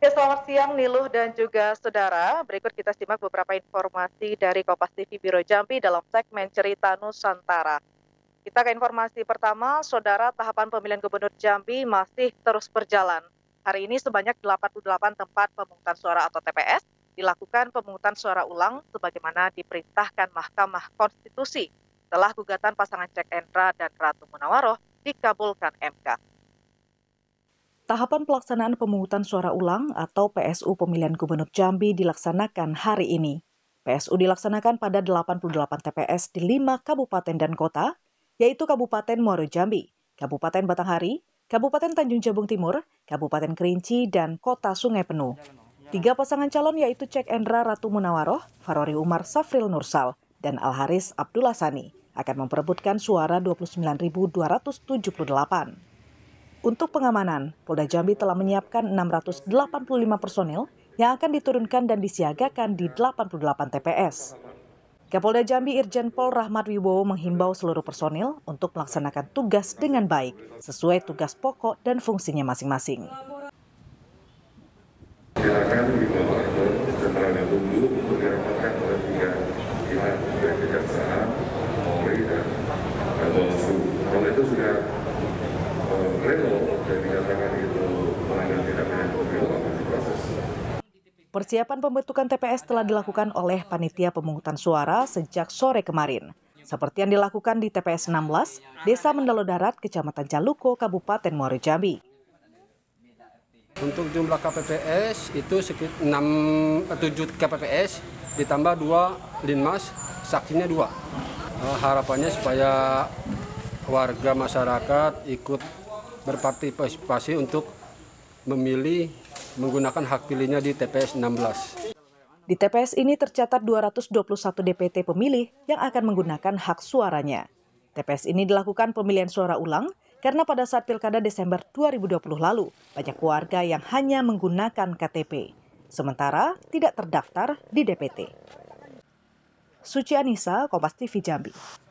Ya, selamat siang Niluh dan juga saudara. Berikut kita simak beberapa informasi dari Kompas TV Biro Jambi dalam segmen Cerita Nusantara. Kita ke informasi pertama, saudara tahapan pemilihan gubernur Jambi masih terus berjalan. Hari ini sebanyak 88 tempat pemungutan suara atau TPS dilakukan pemungutan suara ulang sebagaimana diperintahkan Mahkamah Konstitusi setelah gugatan pasangan Cek Endra dan Ratu Munawaroh dikabulkan MK. Tahapan pelaksanaan pemungutan suara ulang atau PSU pemilihan Gubernur Jambi dilaksanakan hari ini. PSU dilaksanakan pada 88 TPS di lima kabupaten dan kota, yaitu Kabupaten Muaro Jambi, Kabupaten Batanghari, Kabupaten Tanjung Jabung Timur, Kabupaten Kerinci, dan Kota Sungai Penuh. Tiga pasangan calon yaitu Cek Endra Ratu Munawaroh, Farori Umar Safril Nursal, dan Alharis Abdullah Sani akan memperebutkan suara 29.278. Untuk pengamanan, Polda Jambi telah menyiapkan 685 personil yang akan diturunkan dan disiagakan di 88 TPS. Kapolda Jambi Irjen Pol Rahmat Wibowo menghimbau seluruh personil untuk melaksanakan tugas dengan baik, sesuai tugas pokok dan fungsinya masing-masing. Persiapan pembentukan TPS telah dilakukan oleh panitia pemungutan suara sejak sore kemarin. Seperti yang dilakukan di TPS 16, Desa Mendalo Darat, Kecamatan Jaluko, Kabupaten Muaro Jambi. Untuk jumlah KPPS itu sekitar 6, eh, 7 KPPS ditambah 2 linmas, saksinya 2. Eh, harapannya supaya warga masyarakat ikut berpartisipasi untuk memilih menggunakan hak pilihnya di TPS 16. Di TPS ini tercatat 221 DPT pemilih yang akan menggunakan hak suaranya. TPS ini dilakukan pemilihan suara ulang karena pada saat Pilkada Desember 2020 lalu, banyak warga yang hanya menggunakan KTP, sementara tidak terdaftar di DPT. Suci Anissa, Kompas TV Jambi.